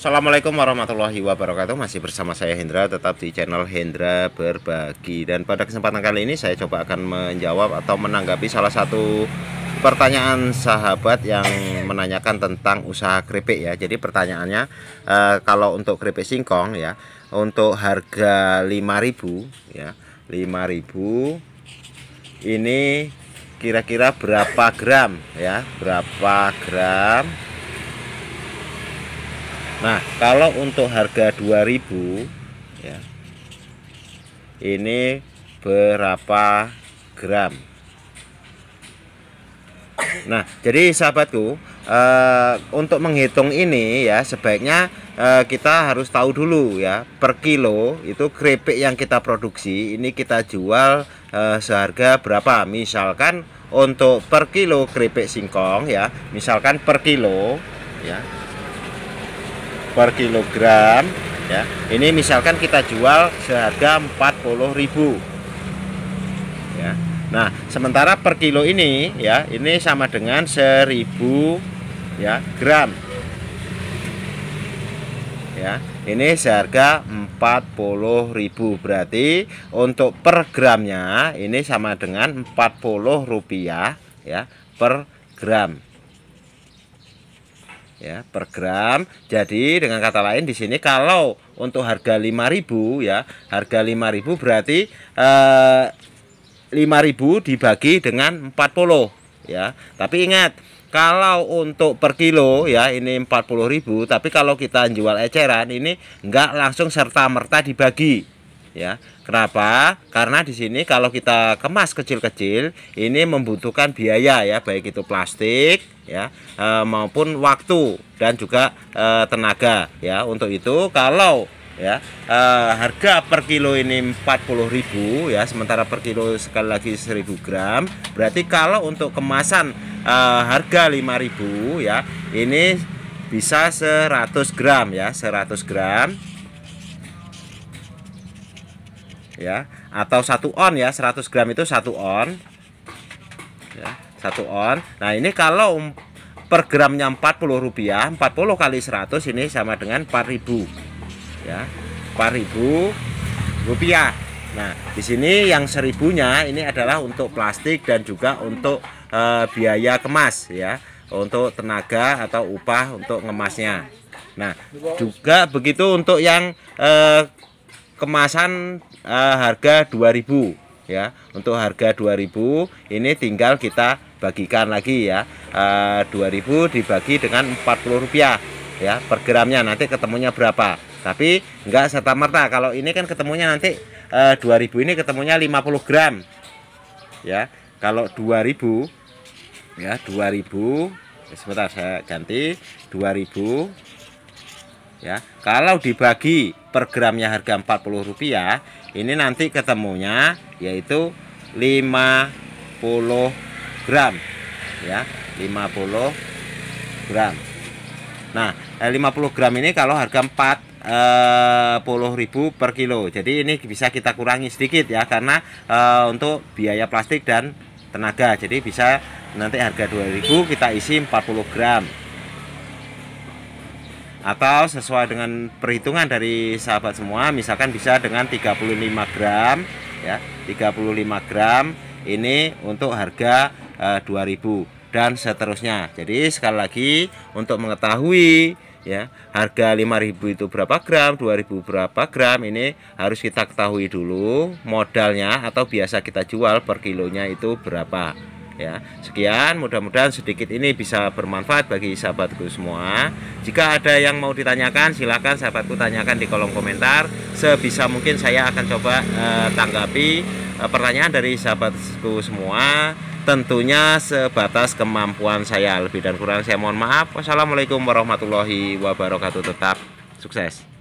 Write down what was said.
Assalamualaikum warahmatullahi wabarakatuh Masih bersama saya Hendra Tetap di channel Hendra Berbagi Dan pada kesempatan kali ini saya coba akan menjawab Atau menanggapi salah satu pertanyaan sahabat yang menanyakan tentang usaha keripik ya jadi pertanyaannya eh, kalau untuk keripik singkong ya untuk harga 5000 ya 5000 ini kira-kira berapa gram ya berapa gram Nah, kalau untuk harga 2000 ya. Ini berapa gram? Nah, jadi sahabatku, e, untuk menghitung ini ya sebaiknya e, kita harus tahu dulu ya per kilo itu keripik yang kita produksi ini kita jual e, seharga berapa? Misalkan untuk per kilo keripik singkong ya, misalkan per kilo ya per kilogram ya ini misalkan kita jual seharga 40.000 ya Nah sementara per kilo ini ya ini sama dengan 1000 ya gram ya ini seharga 40.000 berarti untuk per gramnya ini sama dengan 40 rupiah ya per gram ya per gram. Jadi dengan kata lain di sini kalau untuk harga 5000 ya, harga 5000 berarti eh, lima 5000 dibagi dengan 40 ya. Tapi ingat kalau untuk per kilo ya ini 40.000 tapi kalau kita jual eceran ini enggak langsung serta merta dibagi ya. Kenapa? Karena di sini kalau kita kemas kecil-kecil ini membutuhkan biaya ya, baik itu plastik ya e, maupun waktu dan juga e, tenaga ya. Untuk itu kalau ya e, harga per kilo ini 40.000 ya, sementara per kilo sekali lagi 1000 gram. Berarti kalau untuk kemasan e, harga 5.000 ya, ini bisa 100 gram ya, 100 gram ya atau satu on ya 100 gram itu satu on ya satu on nah ini kalau per gramnya 40 rupiah 40 kali 100 ini sama dengan 4000 ya 4000 rupiah nah di sini yang seribunya ini adalah untuk plastik dan juga untuk uh, biaya kemas ya untuk tenaga atau upah untuk ngemasnya nah juga begitu untuk yang uh, kemasan uh, harga 2000 ya. Untuk harga 2000 ini tinggal kita bagikan lagi ya. Uh, eh, 2000 dibagi dengan 40 rupiah ya per gramnya nanti ketemunya berapa. Tapi enggak serta merta kalau ini kan ketemunya nanti uh, eh, 2000 ini ketemunya 50 gram. Ya. Kalau 2000 ya 2000 sebentar saya ganti 2000 ya kalau dibagi per gramnya harga Rp40 ini nanti ketemunya yaitu 50 gram ya 50 gram nah 50 eh, gram ini kalau harga Rp40.000 ribu per kilo jadi ini bisa kita kurangi sedikit ya karena eh, untuk biaya plastik dan tenaga jadi bisa nanti harga 2000 kita isi 40 gram atau sesuai dengan perhitungan dari sahabat semua misalkan bisa dengan 35 gram ya 35 gram ini untuk harga e, eh, 2000 dan seterusnya jadi sekali lagi untuk mengetahui ya harga 5000 itu berapa gram 2000 berapa gram ini harus kita ketahui dulu modalnya atau biasa kita jual per kilonya itu berapa ya sekian mudah-mudahan sedikit ini bisa bermanfaat bagi sahabatku semua jika ada yang mau ditanyakan silahkan sahabatku tanyakan di kolom komentar sebisa mungkin saya akan coba uh, tanggapi uh, pertanyaan dari sahabatku semua tentunya sebatas kemampuan saya lebih dan kurang saya mohon maaf wassalamualaikum warahmatullahi wabarakatuh tetap sukses